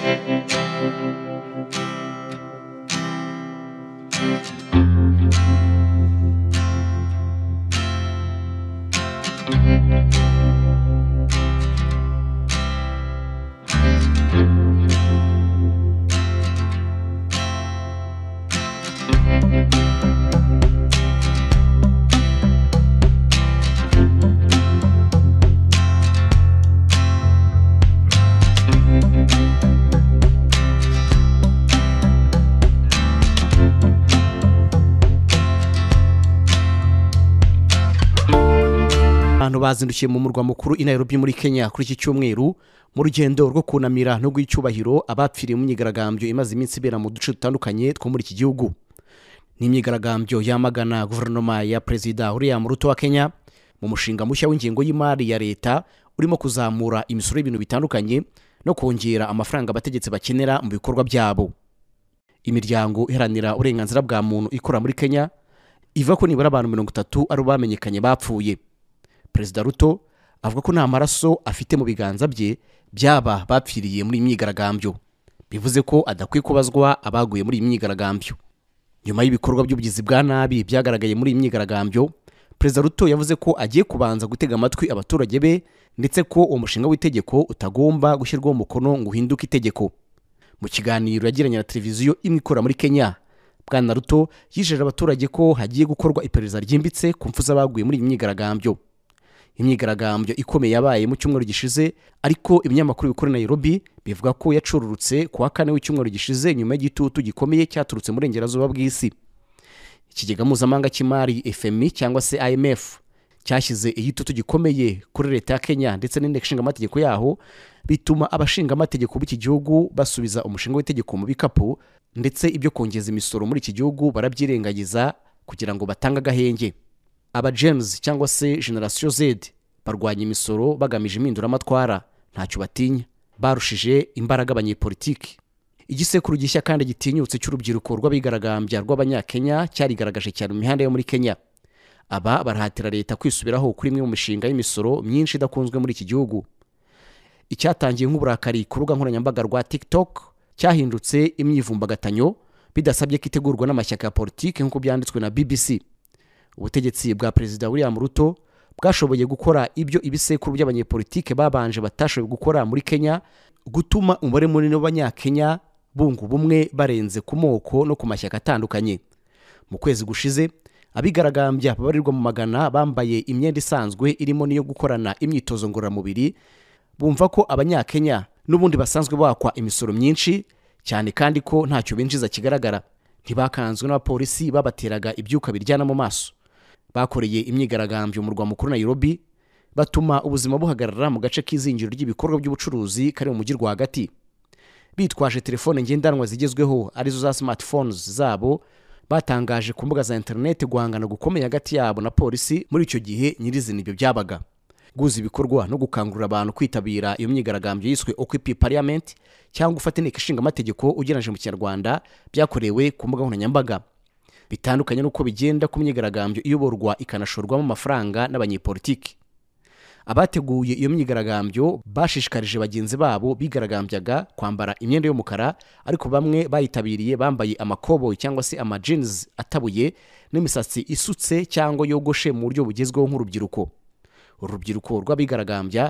Thank you. abantu bazindukiye mu murwa mukuru i Nairobi muri kenya kuri iki cyumweru mu rugendo rwo kunamira no icyubahiro abapfiriye mu myigaragambyo imaze iminsi ibera mu duce dutandukanye two muri iki gihugu ni imyigaragambyo yamagana guverinoma ya perezida uriya Muruto wa kenya mu mushinga mushya w'ingengo y'imari ya leta urimo kuzamura imisoro y'ibintu bitandukanye no kongera amafaranga abategetsi bakenera mu bikorwa byabo imiryango iharanira uburenganzira bwa muntu ikora muri kenya iva ko nibura abantu mirongo itatu ari bamenyekanye bapfuye perezida ruto avuga ko nta maraso afite mu biganza bye byaba bapfiriye muri imyigaragambyo bivuze ko adakwiye kubazwa abaguye muri iyi myigaragambyo nyuma y'ibikorwa by'ubugizi bwa nabi byagaragaye muri iyi myigaragambyo perezida ruto yavuze ko agiye kubanza gutega amatwi abaturage be ndetse ko umushinga w'itegeko utagomba gushyirwaho umukono ngo uhinduke itegeko mu kiganiro yagiranye na televiziyo imwe ikora muri kenya bwana ruto yijeje abaturage ko hagiye gukorwa iperereza ryimbitse ku mfu z'abaguye muri iyi myigaragambyo imyigaragambyo ikomeye yabaye mu cyumweru gishize ariko ibinyamakuru bikuru Nairobi bivuga ko yacururutse ku wa kane w'icyumweru gishize nyuma y'igitutu gikomeye cyaturutse mu burengerazuba bw'isi ikigega mpuzamahanga cy'imari fmi cyangwa se imf cyashyize igitutu gikomeye kuri leta ya kenya ndetse n'inteko ishinga amategeko yaho bituma abashingamategeko b'iki gihugu basubiza umushinga w'itegeko mu bikapu ndetse ibyo kongeza imisoro muri iki gihugu barabyirengagiza kugira ngo batange agahenge aba james cyangwa se generasiyo zedi barwanya imisoro bagamije impinduramatwara ntacyo batinya barushije imbaraga abanyepolitiki igisekuru gishya kandi gitinyutse cy'urubyiruko rw'abigaragambya rw'abanyakenya cyarigaragaje cyane mu mihanda yo muri kenya aba barahatira leta kwisubiraho kuri imwe mu mishinga y'imisoro myinshi idakunzwe muri iki gihugu icyatangiye nk'uburakari ku rubuga nkoranyambaga rwa tiktok cyahindutse imyivumbagatanyo bidasabye ko itegurwa n'amashyaka ya politiki nk'uko byanditswe na bbc ubutegetsi bwa perezida william ruto bwashoboye gukora ibyo ibisekuru by'abanyepolitike babanje batashoboye gukora muri kenya gutuma umubare munini w'abanyakenya bunga ubumwe barenze ku moko no ku mashyaka atandukanye mu kwezi gushize abigaragambya babarirwa mu magana bambaye imyenda isanzwe irimo n'iyo gukorana imyitozo ngororamubiri bumva ko abanyakenya n'ubundi basanzwe bakwa imisoro myinshi cyane kandi ko ntacyo binjiza kigaragara ntibakanzwe n'abapolisi babateraga ibyuka biryana mu maso bakoreye imyigaragambyo mu murwa mukuru Nairobi batuma ubuzima buhagarara mu gace k'izinjiro ry'ibikorwa by'ubucuruzi kari mu mujyi rwagati bitwaje telefone ngendanwa zigezweho arizo za smartphones zabo batangaje ku mbuga za interineti guhangana gukomeye hagati yabo na polisi muri icyo gihe nyirizina ibyo byabaga guhuza ibikorwa no gukangurira abantu kwitabira iyo myigaragambyo yiswe okipi pariyamenti cyangwa ufata inteko ishinga amategeko ugereranyije mu kinyarwanda byakorewe ku mbuga nkoranyambaga bitandukanye n'uko bigenda ku myigaragambyo iyoborwa ikanashorwamo amafaranga n'abanyepolitiki abateguye iyo myigaragambyo bashishikarije bagenzi babo bigaragambyaga kwambara imyenda y'umukara ariko bamwe bayitabiriye bambaye amakoboyi cyangwa se amajinizi atabuye n'imisatsi isutse cyangwa yogoshe mu buryo bugezweho nk'urubyiruko uru rubyiruko rw'abigaragambya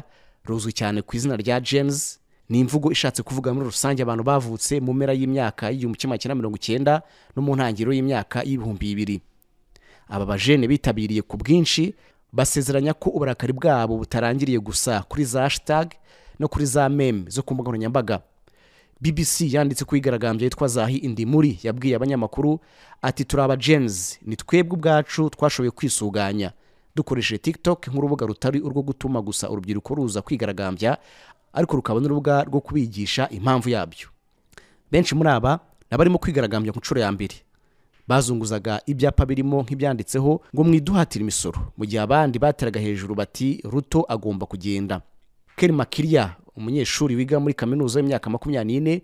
ruzwi cyane ku izina rya jenizi ni imvugo ishatse kuvuga muri rusange abantu bavutse mu mpera y'imyaka y'igihumbi kimwe cyenda mirongo icyenda no mu ntangiriro y'imyaka y'ibihumbi bibiri aba bajene bitabiriye ku bwinshi basezeranya ko uburakari bwabo butarangiriye gusa kuri za hashitage no kuri za meme zo ku mbuga nkoranyambaga bbc yanditse ko yigaragambye yitwa zahi indimuri yabwiye abanyamakuru ati turi aba ni twebwe ubwacu twashoboye kwisuganya dukoresheje tiktok nk'urubuga rutari urwo gutuma gusa urubyiruko ruza kwigaragambya ariko rukaba n'urubuga rwo kubigisha impamvu yabyo benshi muri aba ni barimo kwigaragambya ku nshuro ya mbere bazunguzaga ibyapa birimo nk'ibyanditseho ngo mwiduhatire imisoro mu gihe abandi bateraga hejuru bati ruto agomba kugenda keri makiriya umunyeshuri wiga muri kaminuza y'imyaka makumyabiri n'ine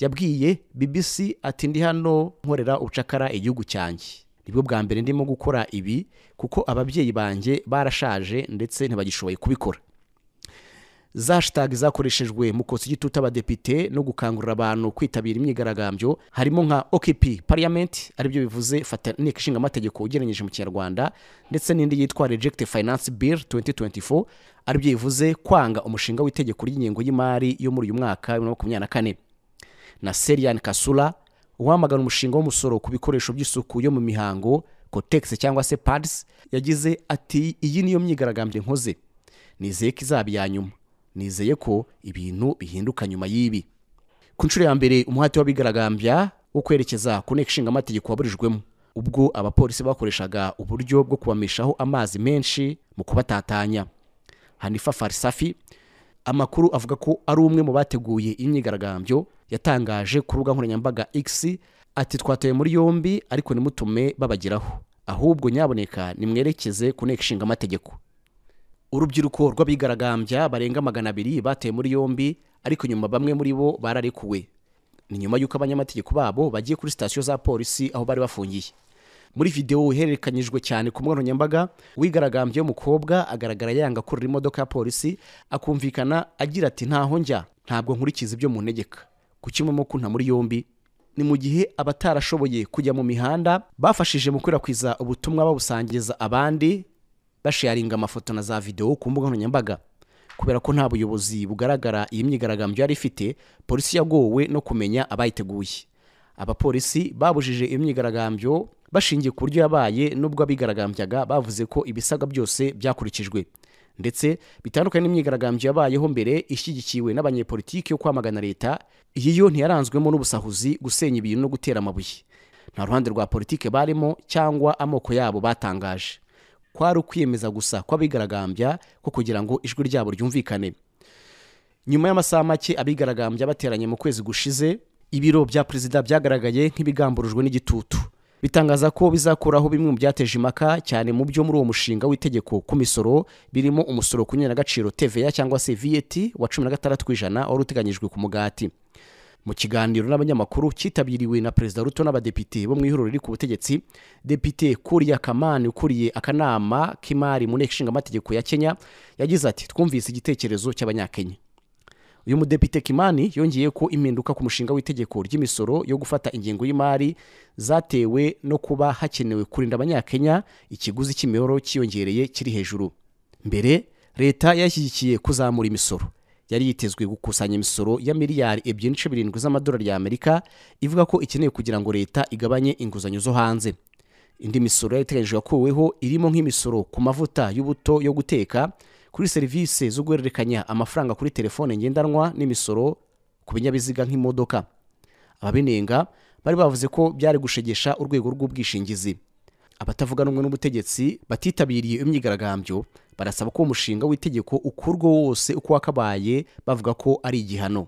yabwiye BBC ati ndi hano nkorera ubucakara igihugu cyanjye nibwo bwa mbere ndimo gukora ibi kuko ababyeyi banjye barashaje ndetse ntibagishoboye kubikora za zakoreshejwe mu kotsa igitutu abadepite no gukangurira abantu kwitabira imyigaragambyo harimo nka okipi pariyamenti aribyo bivuze fata inteko ishinga amategeko ugereranyije mu kinyarwanda ndetse n'indi yitwa rejegite fayinansi biri 2024 aribyo bivuze kwanga umushinga w'itegeko ry'ingengo y'imari yo muri uyu mwaka wa bibiri na makumyabiri na kane na seriyani kasura uwamagana umushinga w'umusoro ku bikoresho by'isuku yo mu mihango kotegisi cyangwa se padisi yagize ati iyi niyo myigaragambyo nkoze nizeye ko izaba iya nyuma nizeye ko ibintu bihinduka nyuma y'ibi ku nshuro ya mbere umuhati w'abigaragambya wo kwerekeza ku nteko ishinga amategeko waburijwemo ubwo abapolisi bakoreshaga uburyo bwo kubamishaho amazi menshi mu kubatatanya hanifa farisafi amakuru avuga ko ari umwe mu bateguye imyigaragambyo yatangaje ku rubuga nkoranyambaga x ati twatoye muri yombi ariko nimutume babageraho ahubwo nyaboneka nimwerekeze ku nteko ishinga amategeko urubyiruko rw'abigaragambya barenga magana abiri bateye muri yombi ariko nyuma bamwe muri bo bararekuwe ni nyuma y'uko abanyamategeko babo bagiye kuri sitasiyo za polisi aho bari bafungiye muri videwo ihererekanyijwe cyane ku mbuga nkoranyambaga wigaragambye w'umukobwa agaragara yanga kurura imodoka ya polisi akumvikana agira ati ntaho njya ntabwo nkurikiza ibyo mu ntegeka ku kunta muri yombi ni mu gihe abatarashoboye kujya mu mihanda bafashije mu gukwirakwiza ubutumwa babusangiza abandi basharinga amafoto na za videwo ku mbuga nkoranyambaga kubera ko nta buyobozi bugaragara iyi myigaragambyo yari ifite polisi yagowe no kumenya abayiteguye abapolisi babujije iyo myigaragambyo bashingiye ku buryo yabaye n'ubwo abigaragambyaga bavuze ko ibisabwa byose byakurikijwe ndetse bitandukanye n'imyigaragambyo yabayeho mbere ishyigikiwe n'abanyepolitiki yo kwamagana leta iyi yo ntiyaranzwemo n'ubusahuzi gusenya ibintu no gutera amabuye nta ruhande rwa politiki barimo cyangwa amoko yabo batangaje kwari ukwiyemeza gusa kw'abigaragambya ko kugira ngo ijwi ryabo ryumvikane nyuma y'amasaha make abigaragambya bateranye mu kwezi gushize ibiro bya perezida byagaragaye nk'ibigamburujwe n'igitutu bitangaza ko bizakuraho bimwe mu byateje impaka cyane mu byo muri uwo mushinga w'itegeko ku misoro birimo umusoro ku nyunganagaciro TVA cyangwa se VAT wa cumi na gatandatu ku ijana wari uteganyijwe ku mugati mu kiganiro n'abanyamakuru cyitabiriwe na perezida ruto n'abadepite bo mu ihuriro riri ku butegetsi depite kuriya kamani ukuriye akanama k'imari mu nteko ishingamategeko ya kenya yagize ati twumvise igitekerezo cy'abanyakenya uyu mudepite kimani yongeye ko impinduka ku mushinga w'itegeko ry'imisoro yo gufata ingengo y'imari zatewe no kuba hakenewe kurinda abanyakenya ikiguzi cy'imiboro cyiyongereye kiri hejuru mbere leta yashyigikiye kuzamura imisoro yari yitezwe gukusanya imisoro ya miliyari ebyiri n'ibice birindwi z'amadolari y'amerika ivuga ko ikeneye kugira ngo leta igabanye inguzanyo zo hanze indi misoro yari iteganyijwe yakuweho irimo nk'imisoro ku mavuta y'ubuto yo guteka kuri serivisi zo guhererekanya amafaranga kuri telefone ngendanwa n'imisoro ku binyabiziga nk'imodoka ababinenga bari bavuze ko byari gushegesha urwego rw'ubwishingizi abatavuga rumwe n'ubutegetsi batitabiriye imyigaragambyo barasaba ko umushinga w'itegeko ukurwa wose uko wakabaye bavuga ko ari igihano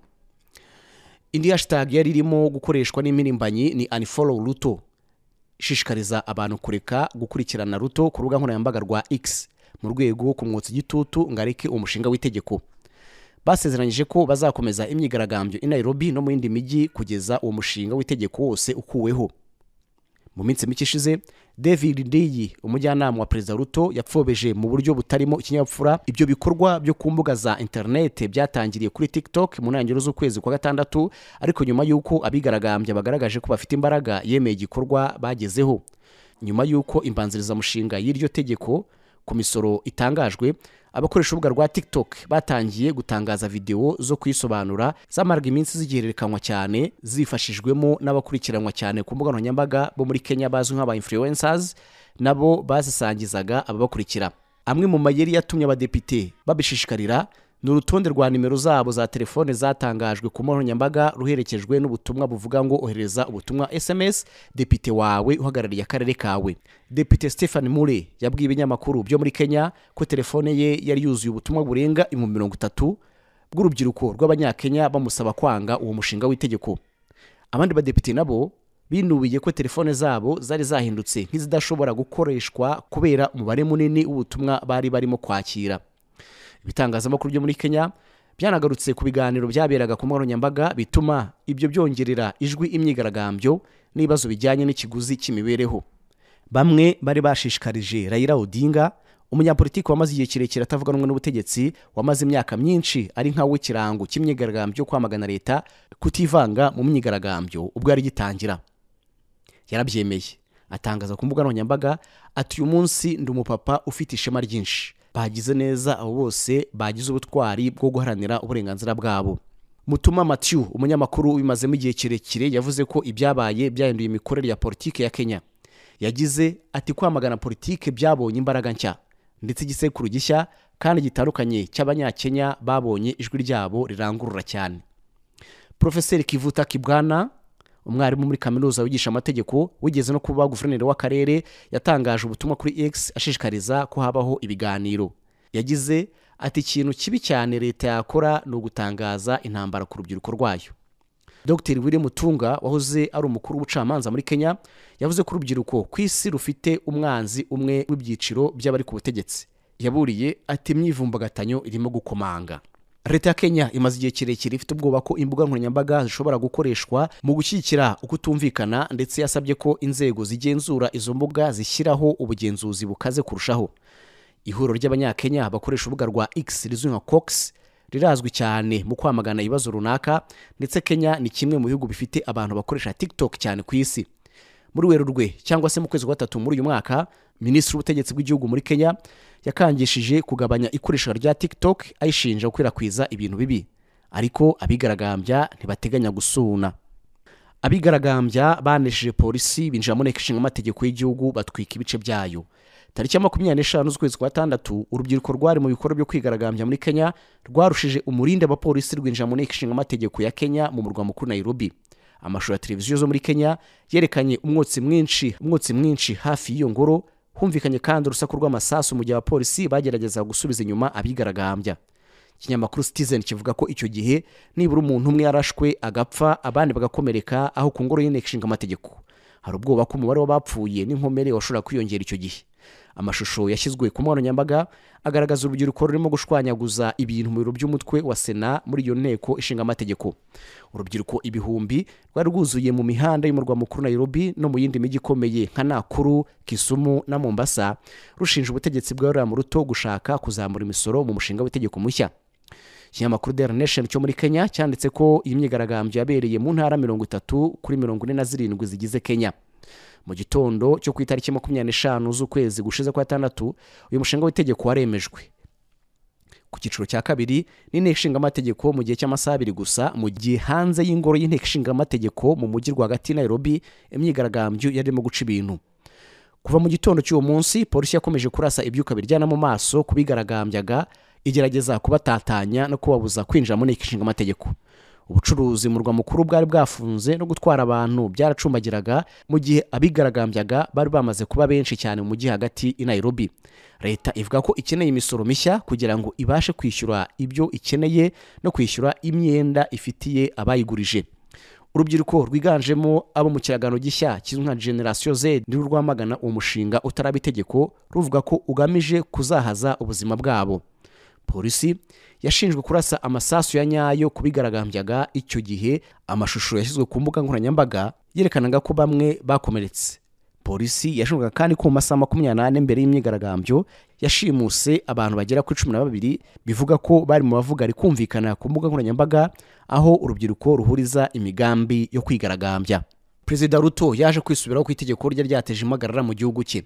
indi hashtag yari irimo gukoreshwa n'imirimbanyi ni unfollow ruto ishishikariza abantu kureka gukurikirana ruto ku rubuga nkoranyambaga rwa x mu rwego rwo kumwotsa igitutu ngo areke umushinga w'itegeko basezeranyije ko bazakomeza imyigaragambyo i nairobi no mu yindi mijyi kugeza uwo mushinga w'itegeko wose ukuweho mu minsi mike ishize david ndiyi umujyanama wa perezida ruto yapfobeje mu buryo butarimo ikinyabupfura ibyo bikorwa byo ku mbuga za interinete byatangiriye kuri tiktok mu ntangiriro z'ukwezi kwa gatandatu ariko nyuma y'uko abigaragambya bagaragaje ko bafite imbaraga yemeye igikorwa bagezeho nyuma y'uko imbanzirizamushinga y'iryo tegeko ku misoro itangajwe abakoresha urubuga rwa tiktok batangiye gutangaza videwo zo kuyisobanura zamarwa iminsi zigihererekanywa cyane zifashijwemo n'abakurikiranwa cyane ku mbuga nkoranyambaga bo muri kenya bazwi nk'aba influencers nabo bazisangizaga ababakurikira amwe mu mayeri yatumye abadepite babishishikarira ni urutonde rwa nimero zabo za telefone zatangajwe ku nkoranyambaga ruherekejwe n'ubutumwa buvuga ngo ohereza ubutumwa sms depite wawe uhagarariye akarere kawe depite stefan mure yabwiye ibinyamakuru byo muri kenya ko telefone ye yari yuzuye ubutumwa burenga ibihumbi mirongo itatu bw'urubyiruko rw'abanyakenya bamusaba kwanga uwo mushinga w'itegeko abandi badepite nabo binubiye ko telefone zabo zari zahindutse nk'izidashobora gukoreshwa kubera umubare munini w'ubutumwa bari barimo kwakira ibitangazamakuru byo muri kenya byanagarutse ku biganiro byaberaga ku nkoranyambaga bituma ibyo byongerera ijwi imyigaragambyo n'ibibazo bijyanye n'ikiguzi cy'imibereho bamwe bari bashishikarije rayira odinga umunyapolitiki wamaze igihe kirekire atavuga rumwe n'ubutegetsi wamaze imyaka myinshi ari nkawe w'ikirango cy'imyigaragambyo kwamagana leta kutivanga mu myigaragambyo ubwo yari gitangira yarabyemeye atangaza ku mbuga nkoranyambaga ati uyu munsi ndi umupapa ufite ishema ryinshi bagize neza abo bose bagize ubutwari bwo guharanira uburenganzira bwabo mutuma matiyu umunyamakuru ubimazemo igihe kirekire yavuze ko ibyabaye byahinduye imikorere ya politiki ya kenya yagize ati kwamagana politiki byabonye imbaraga nshya ndetse igisekuru gishya kandi gitandukanye cy'abanyakenya babonye ijwi ryabo rirangurura cyane Profeseri kivuta kibwana umwarimu muri kaminuza wigisha amategeko wigeze no kuba guverineri w'akarere yatangaje ubutumwa kuri x ashishikariza ko habaho ibiganiro yagize ati ikintu kibi cyane leta yakora ni ugutangaza intambara ku rubyiruko rwayo dr william tunga wahoze ari umukuru w'ubucamanza muri kenya yavuze ko urubyiruko ku isi rufite umwanzi umwe w'ibyiciro by'abari ku butegetsi yaburiye ati imyivumbagatanyo irimo gukomanga leta ya kenya imaze igihe kirekire ifite ubwoba ko imbuga nkoranyambaga zishobora gukoreshwa mu gushyigikira ukutumvikana ndetse yasabye ko inzego zigenzura izo mbuga zishyiraho ubugenzuzi bukaze kurushaho ihuriro ry'abanyakenya bakoresha urubuga rwa x rizwi nka cox rirazwi cyane mu kwamagana ibibazo runaka ndetse kenya ni kimwe mu bihugu bifite abantu bakoresha tiktok cyane ku isi muri werurwe cyangwa se mu kwezi kwa gatatu muri uyu mwaka minisitiri w'ubutegetsi bw'igihugu muri kenya yakangishije kugabanya ikoreshwa rya tiktok ayishinja gukwirakwiza ibintu bibi ariko abigaragambya ntibateganya gusuna abigaragambya banesheje polisi binjira mu nteko amategeko y'igihugu batwika ibice byayo tariki ya makumyabiri n'eshanu z'ukwezi kwa gatandatu urubyiruko rwari mu bikorwa byo kwigaragambya muri kenya rwarushije umurinde abapolisi rwinjira mu nteko amategeko ya kenya mu murwa mukuru nairobi amashusho ya televiziyo zo muri kenya yerekanye umwotsi mwinshi umwotsi mwinshi hafi y'iyo ngoro humvikanye kandi urusaku rw'amasasu mu gihe abapolisi bagerageza gusubiza inyuma abigaragambya ikinyamakuru citizen kivuga ko icyo gihe nibura umuntu umwe yarashwe agapfa abandi bagakomereka aho ku ngoro y'inteko ishinga amategeko hari ubwoba ko umubare w'abapfuye n'inkomere washobora kwiyongera icyo gihe amashusho yashyizwe ku nkoranyambaga agaragaza urubyiruko rurimo gushwanyaguza ibintu mu biro by'umutwe wa sena muri iyo nteko ishinga amategeko urubyiruko ibihumbi rwari rwuzuye mu mihanda y'umurwa mukuru Nairobi no mu yindi mijyi ikomeye nka nakuru kisumu na mombasa rushinja ubutegetsi bwa rura muruto gushaka kuzamura imisoro mu mushinga w'itegeko mushya ikinyamakuru dera nesheni cyo muri kenya cyanditse ko iyi myigaragambyo yabereye mu ntara mirongo itatu kuri mirongo ine na zirindwi zigize kenya mu gitondo cyo ku itariki makumyabiri n'eshanu z'ukwezi gushize kwa gatandatu uyu mushinga w'itegeko waremejwe ku cyiciro cya kabiri n'inteko ishinga amategeko mu gihe cy'amasaha abiri gusa mu gihe hanze y'ingoro y'inteko ishinga amategeko mu mujyi rwagati Nairobi imyigaragambyo yarimo guca ibintu kuva mu gitondo cy'uwo munsi polisi yakomeje kurasa ibyuka biryana mu maso kubigaragambyaga igerageza kubatatanya no kubabuza kwinjira mu nteko ishinga amategeko ubucuruzi murwa mukuru bwari bwafunze no gutwara abantu byaracumbagiraga mu gihe abigaragambyaga bari bamaze kuba benshi cyane mu mujyi hagati i Nairobi leta ivuga ko ikeneye imisoro mishya kugira ngo ibashe kwishyura ibyo ikeneye no kwishyura imyenda ifitiye abayigurije urubyiruko rwiganjemo abo mu kiragano gishya kizwi nka generasiyo z ni rwamagana uwo mushinga utaraba ruvuga ko ugamije kuzahaza ubuzima bwabo polisi yashinjwe kurasa amasasu ya nyayo kubigaragambyaga icyo gihe amashusho yashyizwe ku mbuga nkoranyambaga yerekanaga ko bamwe bakomeretse polisi yashinjwaga kandi ko mu masaha makumyabiri n'ane mbere y'imyigaragambyo yashimuse abantu bagera kuri cumi na babiri bivuga ko bari mu bavuga rikumvikana ku mbuga nkoranyambaga aho urubyiruko ruhuriza imigambi yo kwigaragambya perezida ruto yaje kwisubiraho ku itegeko rye ryateje impagarara mu gihugu cye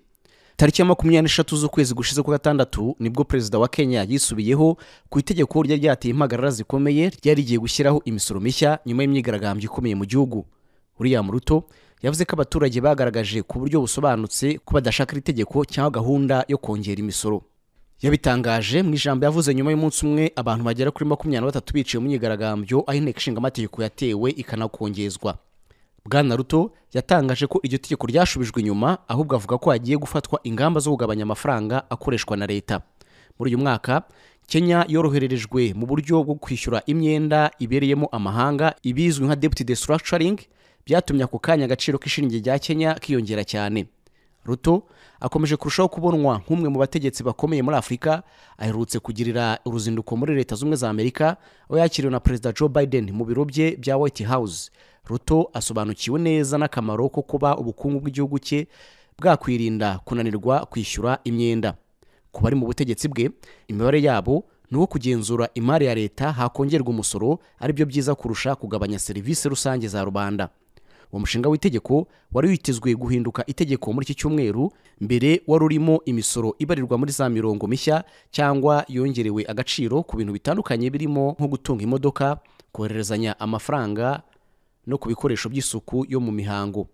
tariki ya makumyabiri n'eshatu z'ukwezi gushize ku gatandatu nibwo perezida wa kenya yisubiyeho ku itegeko rye ryateye impagarara zikomeye ryari rigiye gushyiraho imisoro mishya nyuma y'imyigaragambyo ikomeye mu gihugu william ruto yavuze ko abaturage bagaragaje ku buryo busobanutse ko badashaka iri cyangwa gahunda yo kongera imisoro yabitangaje mu ijambo yavuze nyuma y'umunsi umwe abantu bagera kuri makumyabiri na batatu biciye mu myigaragambyo aho inteko ishinga amategeko yatewe ikanakongezwa bwana ruto yatangaje ko iryo tegeko ryashubijwe inyuma ahubwo avuga ko hagiye gufatwa ingamba zo kugabanya amafaranga akoreshwa na leta muri uyu mwaka kenya yorohererejwe mu buryo bwo kwishyura imyenda ibereyemo amahanga ibizwi nka deputy destructuring byatumye ako kanya agaciro k'ishinge rya kenya kiyongera cyane ruto akomeje kurushaho kubonwa nk'umwe mu bategetsi bakomeye muri afurika aherutse kugirira uruzinduko muri leta Zumwe za amerika aho yakiriwe na perezida joe biden mu biro bye bya white house ruto asobanukiwe neza n'akamaro ko kuba ubukungu bw'igihugu cye bwakwirinda kunanirwa kwishyura imyenda ku bari mu butegetsi bwe imibare yabo ni uwo kugenzura imari ya leta hakongerwa umusoro ari aribyo byiza kurusha kugabanya serivisi rusange za rubanda uwo mushinga w'itegeko wari witezwe guhinduka itegeko muri iki cyumweru mbere wari urimo imisoro ibarirwa muri za mirongo mishya cyangwa yongerewe agaciro ku bintu bitandukanye birimo nko gutunga imodoka kohererezanya amafaranga no ku bikoresho by'isuku yo mu mihango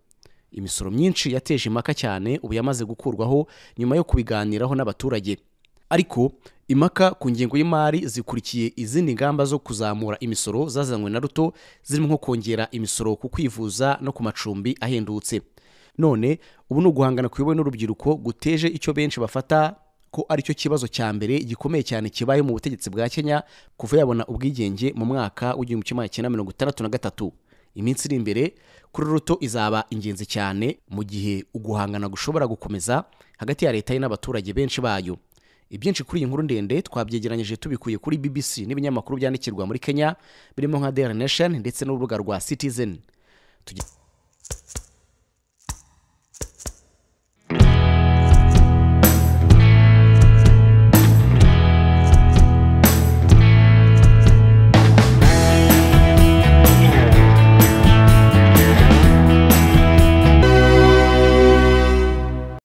imisoro myinshi yateje impaka cyane ubu yamaze gukurwaho nyuma yo kubiganiraho n'abaturage ariko impaka ku ngengo y'imari zikurikiye izindi ngamba zo kuzamura imisoro zazanywe na ruto zirimo nko kongera imisoro ku kwivuza no ku macumbi ahendutse none ubu ni uguhangana ku n'urubyiruko guteje icyo benshi bafata ko aricyo kibazo cya mbere gikomeye cyane kibaye mu butegetsi bwa kenya kuva yabona ubwigenge mu mwaka w'igihumbi kimwe magana cyenda mirongo itandatu na gatatu iminsi iri imbere kuri ruto izaba ingenzi cyane mu gihe uguhangana gushobora gukomeza hagati ya leta ye n'abaturage benshi bayo ibyinshi kuri iyi nkuru ndende twabyegeranyije tubikuye kuri bbc n'ibinyamakuru byandikirwa muri kenya birimo nka daily nation ndetse n'urubuga rwa citizen